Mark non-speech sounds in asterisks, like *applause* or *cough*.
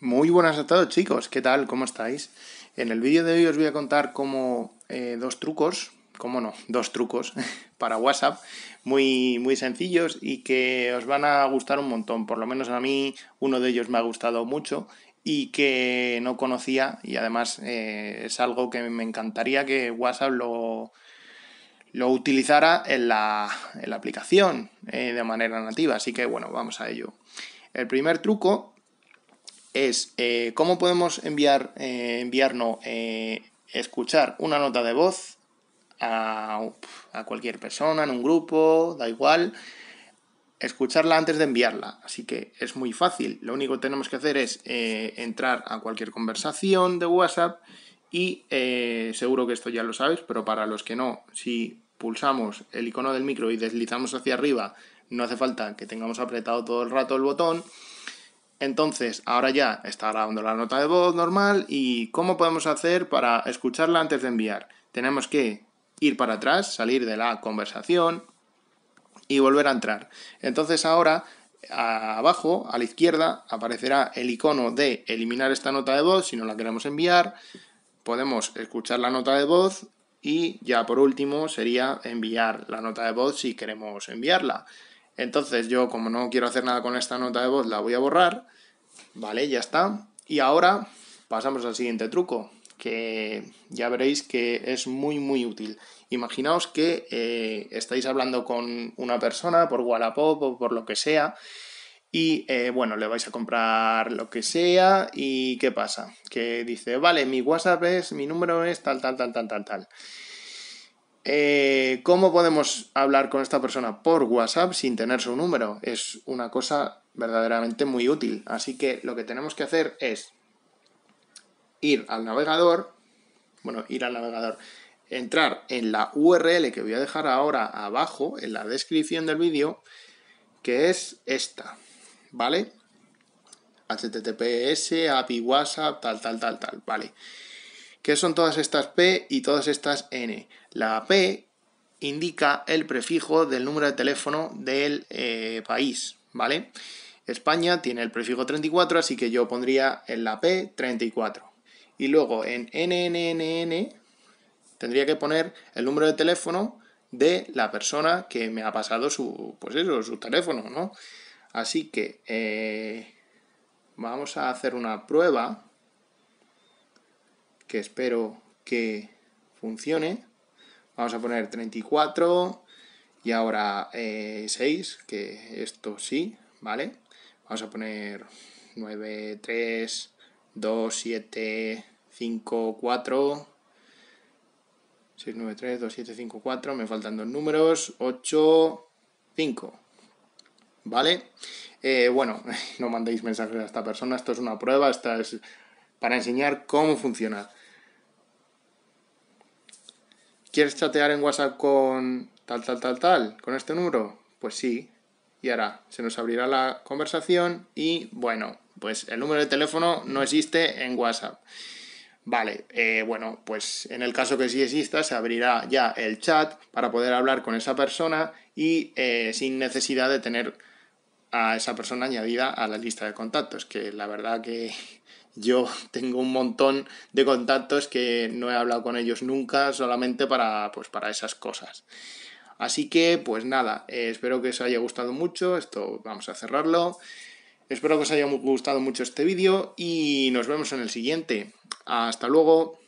Muy buenas a todos chicos, ¿qué tal? ¿Cómo estáis? En el vídeo de hoy os voy a contar como eh, dos trucos, cómo no, dos trucos *laughs* para WhatsApp muy, muy sencillos y que os van a gustar un montón, por lo menos a mí uno de ellos me ha gustado mucho y que no conocía y además eh, es algo que me encantaría que WhatsApp lo, lo utilizara en la, aplicación eh, de manera nativa, así que bueno, vamos a ello. El primer truco es eh, cómo podemos enviar, eh, eh, escuchar una nota de voz a, a, cualquier persona, en un grupo, da igual, escucharla antes de enviarla. Así que es muy fácil. Lo único que tenemos que hacer es entrar a cualquier conversación de WhatsApp y seguro que esto ya lo sabes, pero para los que no, si pulsamos el icono del micro y deslizamos hacia arriba, no hace falta que tengamos apretado todo el rato el botón. Entonces, ahora ya está grabando la nota de voz normal y ¿cómo podemos hacer para escucharla antes de enviar? Tenemos que ir para atrás, salir de la conversación y volver a entrar. Entonces ahora abajo, a la izquierda, aparecerá el icono de eliminar esta nota de voz si no la queremos enviar. Podemos escuchar la nota de voz y ya por último sería enviar la nota de voz si queremos enviarla. Entonces yo, como no quiero hacer nada con esta nota de voz, la voy a borrar. Vale, ya está. Y ahora pasamos al siguiente truco, que ya veréis que es muy, muy útil. Imaginaos que eh, estáis hablando con una persona por Wallapop o por lo que sea. Y eh, bueno, le vais a comprar lo que sea y ¿qué pasa? Que dice, vale, mi WhatsApp es, mi número es tal, tal, tal, tal, tal, tal. Eh, ¿Cómo podemos hablar con esta persona por WhatsApp sin tener su número? Es una cosa verdaderamente muy útil. Así que lo que tenemos que hacer es ir al navegador, bueno, ir al navegador, entrar en la URL que voy a dejar ahora abajo en la descripción del vídeo, que es esta, ¿vale? https, API WhatsApp, tal, tal, tal, tal, ¿vale? vale ¿Qué son todas estas P y todas estas N? La P indica el prefijo del número de teléfono del eh, país, ¿vale? España tiene el prefijo 34, así que yo pondría en la P 34. Y luego en NNNN tendría que poner el número de teléfono de la persona que me ha pasado su, pues su teléfono, ¿no? Así que eh, vamos a hacer una prueba que espero que funcione. Vamos a poner 34 y ahora 6, eh, que esto sí, ¿vale? Vamos a poner 9, 3, 2, 7, 5, 4, 6, 9, 3, 2, 7, 5, 4, me faltan dos números, 8, 5, ¿vale? Eh, bueno, *laughs* no mandéis mensajes a esta persona, esto es una prueba, esta es para enseñar cómo funciona. ¿Quieres chatear en WhatsApp con tal, tal, tal, tal? ¿Con este número? Pues sí. Y ahora se nos abrirá la conversación y bueno, pues el número de teléfono no existe en WhatsApp. Vale, eh, bueno, pues en el caso que sí exista, se abrirá ya el chat para poder hablar con esa persona y eh, sin necesidad de tener a esa persona añadida a la lista de contactos, que la verdad que *laughs* yo tengo un montón de contactos que no he hablado con ellos nunca, solamente para, pues, para esas cosas. Así que, pues nada, eh, espero que os haya gustado mucho, esto vamos a cerrarlo. Espero que os haya gustado mucho este vídeo y nos vemos en el siguiente. Hasta luego.